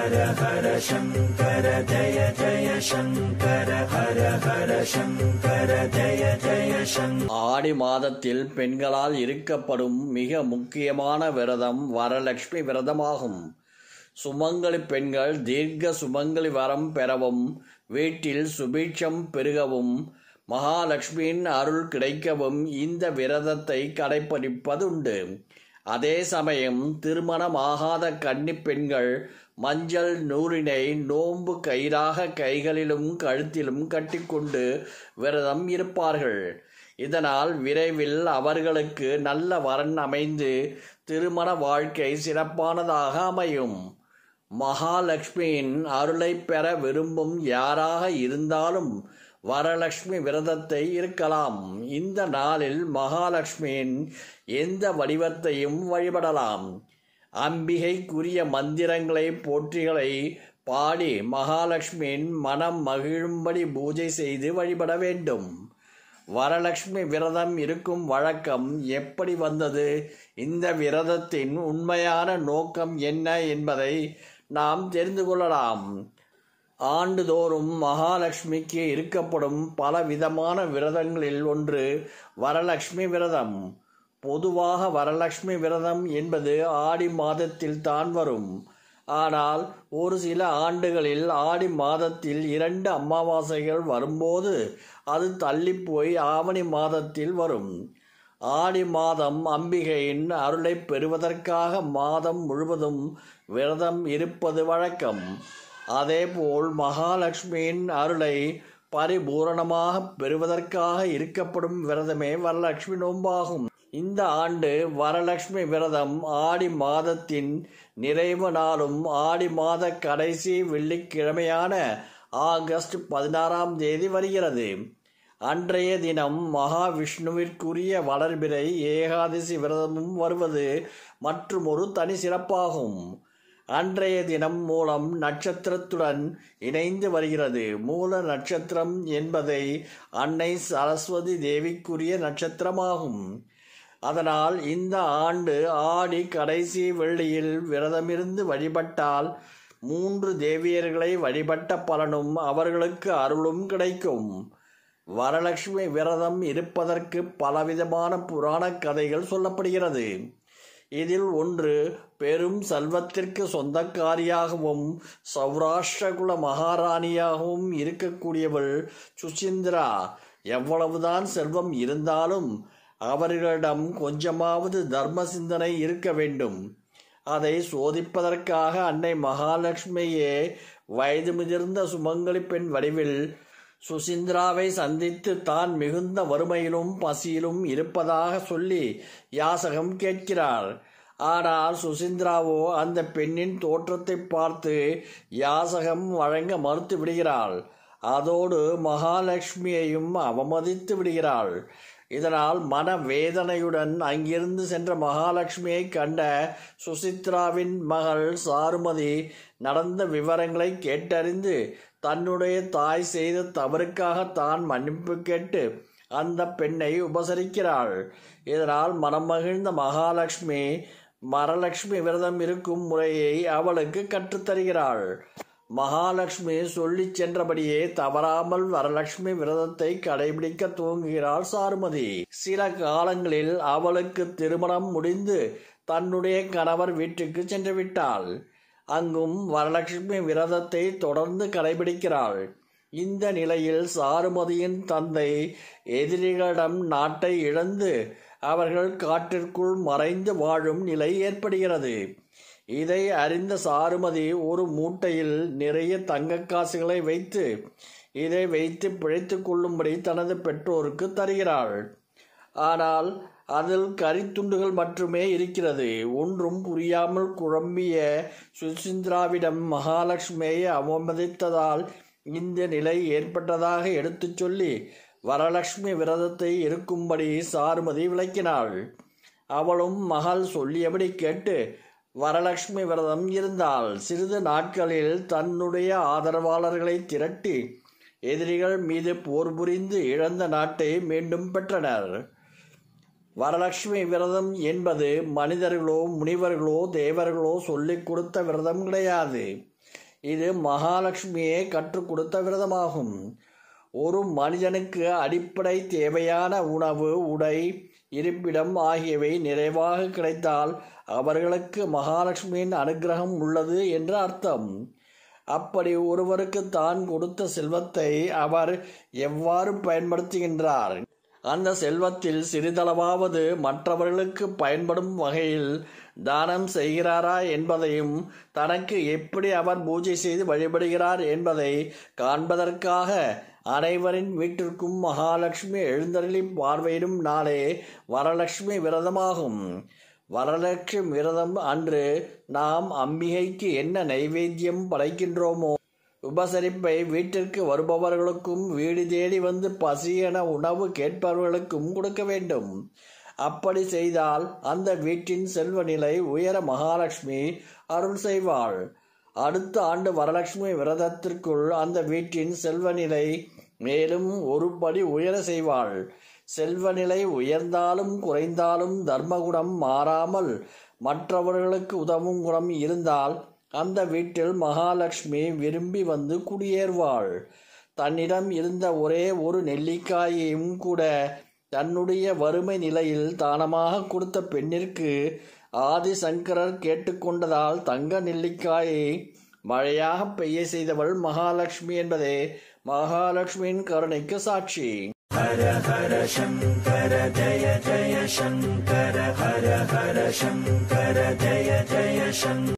ஹர ஹர சங்கர ஜய ஜய சங்கர ஹர ஹர சங்கர ஜய ஜய சங்கர ஆடி மாதத்தில் பெண்களால் இருக்கப்படும் மிக முக்கியமான விரதம் வரலட்சுமி விரதமாகும் சுமங்கலி பெண்கள் தீர்க்க சுமங்கலி வரம் பெறவும் வீட்டில் சுபீட்சம் பெருகவும் மகாலட்சுமியின் அருள் கிடைக்கவும் இந்த விரதத்தை கடைபிடிப்பதுண்டு அதே சமயம் திருமணமாகாத கன்னி பெண்கள் மஞ்சள் நூறினை நோன்பு கயிறாக கைகளிலும் கழுத்திலும் கட்டிக்கொண்டு விரதம் இருப்பார்கள் இதனால் விரைவில் அவர்களுக்கு நல்ல வரன் அமைந்து திருமண வாழ்க்கை சிறப்பானதாக அமையும் மகாலட்சுமியின் அருளை பெற விரும்பும் யாராக இருந்தாலும் வரலட்சுமி விரதத்தை இருக்கலாம் இந்த நாளில் மகாலட்சுமியின் எந்த வடிவத்தையும் வழிபடலாம் அம்பிகைக்குரிய மந்திரங்களை போற்றிகளை பாடி மகாலட்சுமியின் மனம் மகிழும்படி பூஜை செய்து வழிபட வேண்டும் வரலட்சுமி விரதம் இருக்கும் வழக்கம் எப்படி வந்தது இந்த விரதத்தின் உண்மையான நோக்கம் என்ன என்பதை நாம் தெரிந்து கொள்ளலாம் ஆண்டுதோறும் மகாலட்சுமிக்கு இருக்கப்படும் பல விதமான விரதங்களில் ஒன்று வரலட்சுமி விரதம் பொதுவாக வரலட்சுமி விரதம் என்பது ஆடி மாதத்தில் தான் வரும் ஆனால் ஒரு சில ஆண்டுகளில் ஆடி மாதத்தில் இரண்டு அமாவாசைகள் வரும்போது அது தள்ளிப்போய் ஆவணி மாதத்தில் வரும் ஆடி மாதம் அம்பிகையின் அருளை பெறுவதற்காக மாதம் முழுவதும் விரதம் இருப்பது வழக்கம் அதேபோல் மகாலட்சுமியின் அருளை பரிபூரணமாக பெறுவதற்காக இருக்கப்படும் விரதமே வரலட்சுமி நோன்பாகும் இந்த ஆண்டு வரலட்சுமி விரதம் ஆடி மாதத்தின் நிறைவு நாளும் ஆடி மாத கடைசி வெள்ளிக்கிழமையான ஆகஸ்ட் பதினாறாம் தேதி வருகிறது அன்றைய தினம் மகாவிஷ்ணுவிற்குரிய வளர்பிறை ஏகாதசி விரதமும் வருவது மற்றும் ஒரு தனி சிறப்பாகும் அன்றைய தினம் மூலம் நட்சத்திரத்துடன் இணைந்து வருகிறது மூல நட்சத்திரம் என்பதை அன்னை சரஸ்வதி தேவிக்குரிய நட்சத்திரமாகும் அதனால் இந்த ஆண்டு ஆடி கடைசி வெள்ளியில் விரதமிருந்து வழிபட்டால் மூன்று தேவியர்களை வழிபட்ட பலனும் அவர்களுக்கு அருளும் கிடைக்கும் வரலட்சுமி விரதம் இருப்பதற்கு பலவிதமான புராண கதைகள் சொல்லப்படுகிறது இதில் ஒன்று பெரும் செல்வத்திற்கு சொந்தக்காரியாகவும் சௌராஷ்டிரகுல மகாராணியாகவும் இருக்கக்கூடியவள் சுசீந்திரா எவ்வளவுதான் செல்வம் இருந்தாலும் அவர்களிடம் கொஞ்சமாவது தர்ம சிந்தனை இருக்க வேண்டும் அதை சோதிப்பதற்காக அன்னை மகாலட்சுமியே வயது முதிர்ந்த சுமங்கலி பெண் வடிவில் சுசீந்திராவை சந்தித்து தான் மிகுந்த வறுமையிலும் பசியிலும் இருப்பதாக சொல்லி யாசகம் கேட்கிறார் ஆனால் சுசீந்திராவோ அந்த பெண்ணின் தோற்றத்தை பார்த்து யாசகம் வழங்க மறுத்து விடுகிறாள் அதோடு மகாலட்சுமியையும் அவமதித்து விடுகிறாள் இதனால் மன வேதனையுடன் அங்கிருந்து சென்ற மகாலட்சுமியை கண்ட சுசித்ராவின் மகள் சாருமதி நடந்த விவரங்களை கேட்டறிந்து தன்னுடைய தாய் செய்த தவறுக்காக தான் மன்னிப்பு கேட்டு அந்த பெண்ணை உபசரிக்கிறாள் இதனால் மனம் மகிழ்ந்த மகாலட்சுமி மரலட்சுமி விரதம் இருக்கும் முறையை அவளுக்கு கற்றுத்தருகிறாள் மகாலட்சுமி சொல்லி சென்றபடியே தவறாமல் வரலட்சுமி விரதத்தை கடைபிடிக்க துவங்குகிறாள் சாருமதி சில காலங்களில் அவளுக்கு திருமணம் முடிந்து தன்னுடைய கணவர் வீட்டுக்கு சென்று விட்டாள் அங்கும் வரலட்சுமி விரதத்தை தொடர்ந்து கடைபிடிக்கிறாள் இந்த நிலையில் சாருமதியின் தந்தை எதிரிகளிடம் நாட்டை இழந்து அவர்கள் காட்டிற்குள் மறைந்து வாழும் நிலை ஏற்படுகிறது இதை அறிந்த சாருமதி ஒரு மூட்டையில் நிறைய தங்கக்காசுகளை வைத்து இதை வைத்து பிழைத்து கொள்ளும்படி தனது பெற்றோருக்கு தருகிறாள் ஆனால் அதில் கரித்துண்டுகள் மட்டுமே இருக்கிறது ஒன்றும் புரியாமல் குழம்பிய சுசிந்திராவிடம் மகாலட்சுமியை அவமதித்ததால் இந்த நிலை ஏற்பட்டதாக எடுத்துச் சொல்லி வரலட்சுமி விரதத்தை இருக்கும்படி சாருமதி விளக்கினாள் அவளும் மகள் சொல்லியபடி கேட்டு வரலட்சுமி விரதம் இருந்தால் சிறிது நாட்களில் தன்னுடைய ஆதரவாளர்களை திரட்டி எதிரிகள் மீது போர் புரிந்து இழந்த நாட்டை மீண்டும் பெற்றனர் வரலட்சுமி விரதம் என்பது மனிதர்களோ முனிவர்களோ தேவர்களோ சொல்லிக் கொடுத்த விரதம் கிடையாது இது மகாலட்சுமியே கற்றுக் கொடுத்த விரதமாகும் ஒரு மனிதனுக்கு அடிப்படை தேவையான உணவு உடை இருப்பிடம் ஆகியவை நிறைவாக கிடைத்தால் அவர்களுக்கு மகாலட்சுமியின் அனுகிரகம் உள்ளது என்று அர்த்தம் அப்படி ஒருவருக்கு தான் கொடுத்த செல்வத்தை அவர் எவ்வாறு பயன்படுத்துகின்றார் அந்த செல்வத்தில் சிறிதளவாவது மற்றவர்களுக்கு பயன்படும் வகையில் தானம் செய்கிறாரா என்பதையும் தனக்கு எப்படி அவர் பூஜை செய்து வழிபடுகிறார் என்பதை காண்பதற்காக அனைவரின் வீட்டிற்கும் மகாலட்சுமி எழுந்தருளி பார்வையிடும் நாளே வரலட்சுமி விரதமாகும் வரலட்சுமி விரதம் அன்று நாம் அம்பிகைக்கு என்ன நைவேத்தியம் படைக்கின்றோமோ உபசரிப்பை வீட்டிற்கு வருபவர்களுக்கும் வீடு தேடி வந்து பசியென உணவு கேட்பவர்களுக்கும் கொடுக்க வேண்டும் அப்படி செய்தால் அந்த வீட்டின் செல்வ நிலை உயர மகாலட்சுமி அருள் செய்வாள் அடுத்த ஆண்டு வரலட்சுமி விரதத்திற்குள் அந்த வீட்டின் செல்வ நிலை மேலும் ஒரு படி உயர செய்வாள் செல்வ நிலை உயர்ந்தாலும் குறைந்தாலும் தர்மகுணம் மாறாமல் மற்றவர்களுக்கு உதவும் குணம் இருந்தால் அந்த வீட்டில் மகாலட்சுமி விரும்பி வந்து குடியேறுவாள் தன்னிடம் இருந்த ஒரே ஒரு நெல்லிக்காயையும் கூட தன்னுடைய வறுமை நிலையில் தானமாக கொடுத்த பெண்ணிற்கு ஆதிசங்கரர் கேட்டுக்கொண்டதால் தங்க நெல்லிக்காயை மழையாக பெய்ய செய்தவள் மகாலட்சுமி என்பதே மகாலட்சுமியின் கருணைக்கு சாட்சி ஹர ஹர சங்கர ஜய ஜய சங்கர ஹர ஹர சங்கர ஜய ஜய சங்கர